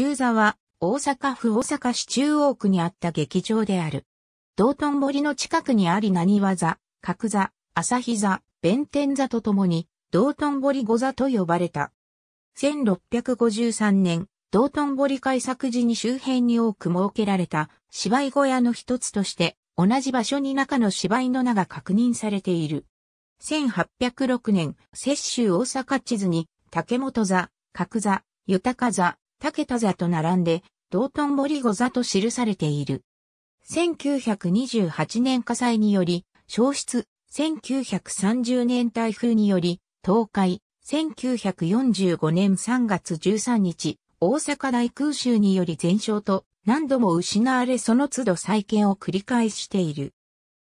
中座は、大阪府大阪市中央区にあった劇場である。道頓堀の近くにあり何和座、角座、朝日座、弁天座とともに、道頓堀御座と呼ばれた。1653年、道頓堀開削時に周辺に多く設けられた芝居小屋の一つとして、同じ場所に中の芝居の名が確認されている。1806年、摂州大阪地図に、竹本座、角座、豊座、竹田座と並んで、道頓堀御座と記されている。1928年火災により、消失、1930年台風により、倒壊、1945年3月13日、大阪大空襲により全焼と、何度も失われその都度再建を繰り返している。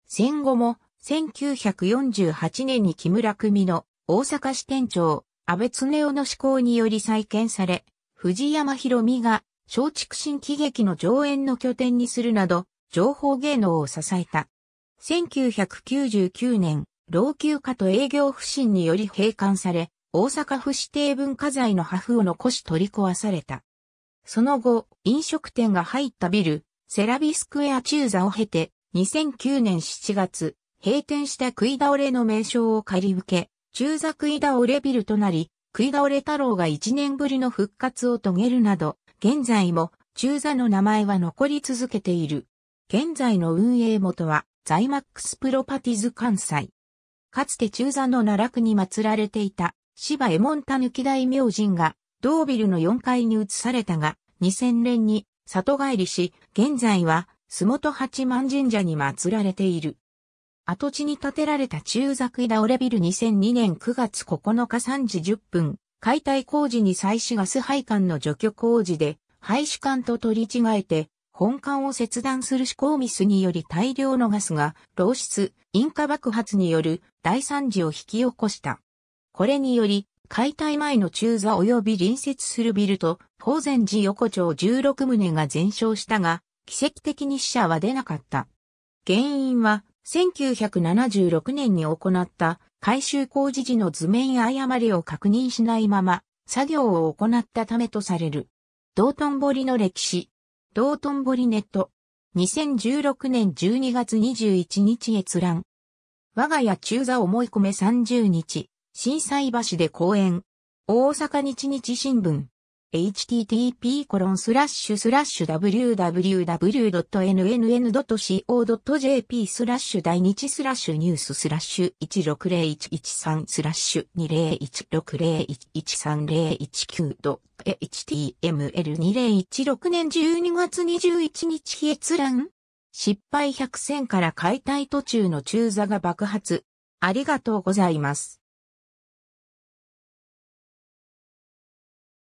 戦後も、1948年に木村組の大阪支店長、安倍恒夫の施行により再建され、藤山博美が、松竹新喜劇の上演の拠点にするなど、情報芸能を支えた。1999年、老朽化と営業不振により閉館され、大阪府指定文化財の破風を残し取り壊された。その後、飲食店が入ったビル、セラビスクエア中座を経て、2009年7月、閉店した食い倒れの名称を借り受け、中座食い倒れビルとなり、食い倒れ太郎が1年ぶりの復活を遂げるなど、現在も中座の名前は残り続けている。現在の運営元は、ザイマックスプロパティズ関西。かつて中座の奈落に祀られていた、芝右衛門タヌキ大明神が、同ビルの4階に移されたが、2000年に里帰りし、現在は、洲本八幡神社に祀られている。跡地に建てられた中崎オれビル2002年9月9日3時10分、解体工事に採取ガス配管の除去工事で、廃止管と取り違えて、本管を切断する思考ミスにより大量のガスが漏出、引火爆発による大惨事を引き起こした。これにより、解体前の中座及び隣接するビルと、法然寺横丁16棟が全焼したが、奇跡的に死者は出なかった。原因は、1976年に行った改修工事時の図面誤りを確認しないまま作業を行ったためとされる。道頓堀の歴史。道頓堀ネット。2016年12月21日閲覧。我が家中座思い込め30日。震災橋で講演。大阪日日新聞。http://www.nnn.co.jp スラッシュ大日スラッシュニューススラッシュ1 6 0 1 1 3スラッシュ 20160130190.html2016 年12月21日閲覧失敗100選から解体途中の中座が爆発。ありがとうございます。